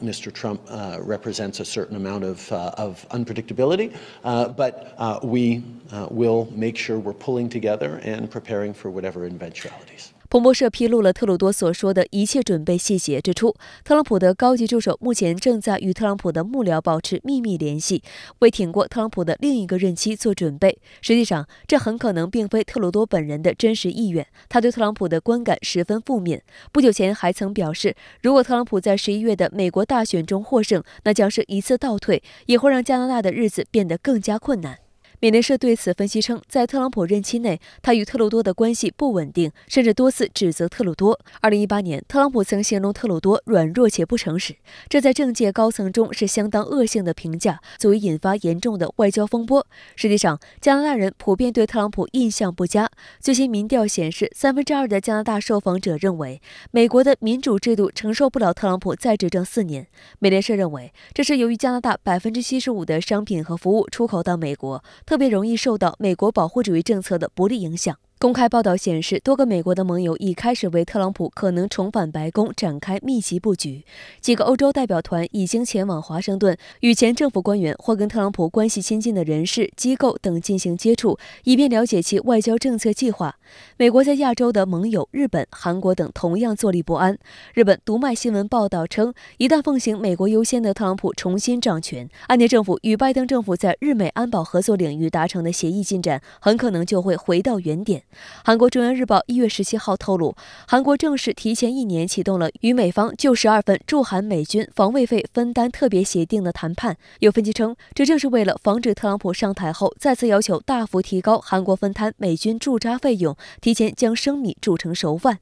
Mr. Trump represents a certain amount of, of unpredictability, but we will make sure we're pulling together and preparing for whatever eventualities. 彭博社披露了特鲁多所说的一切准备细节，指出特朗普的高级助手目前正在与特朗普的幕僚保持秘密联系，为挺过特朗普的另一个任期做准备。实际上，这很可能并非特鲁多本人的真实意愿。他对特朗普的观感十分负面，不久前还曾表示，如果特朗普在十一月的美国大选中获胜，那将是一次倒退，也会让加拿大的日子变得更加困难。美联社对此分析称，在特朗普任期内，他与特鲁多的关系不稳定，甚至多次指责特鲁多。2018年，特朗普曾形容特鲁多软弱且不诚实，这在政界高层中是相当恶性的评价，足以引发严重的外交风波。实际上，加拿大人普遍对特朗普印象不佳。最新民调显示，三分之二的加拿大受访者认为，美国的民主制度承受不了特朗普在执政四年。美联社认为，这是由于加拿大百分之七十五的商品和服务出口到美国。特别容易受到美国保护主义政策的不利影响。公开报道显示，多个美国的盟友已开始为特朗普可能重返白宫展开密集布局。几个欧洲代表团已经前往华盛顿，与前政府官员或跟特朗普关系亲近的人士、机构等进行接触，以便了解其外交政策计划。美国在亚洲的盟友日本、韩国等同样坐立不安。日本读卖新闻报道称，一旦奉行“美国优先”的特朗普重新掌权，安倍政府与拜登政府在日美安保合作领域达成的协议进展很可能就会回到原点。韩国中央日报一月十七号透露，韩国正式提前一年启动了与美方就十二份驻韩美军防卫费分担特别协定的谈判。有分析称，这正是为了防止特朗普上台后再次要求大幅提高韩国分摊美军驻扎费用，提前将生米煮成熟饭。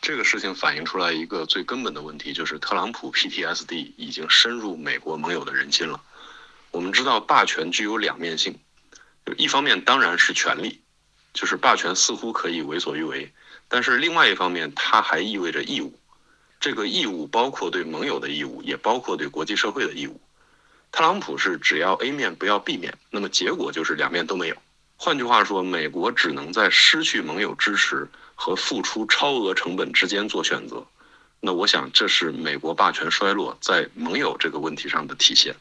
这个事情反映出来一个最根本的问题，就是特朗普 PTSD 已经深入美国盟友的人心了。我们知道，霸权具有两面性，一方面当然是权力。就是霸权似乎可以为所欲为，但是另外一方面，它还意味着义务。这个义务包括对盟友的义务，也包括对国际社会的义务。特朗普是只要 A 面不要 B 面，那么结果就是两面都没有。换句话说，美国只能在失去盟友支持和付出超额成本之间做选择。那我想，这是美国霸权衰落在盟友这个问题上的体现。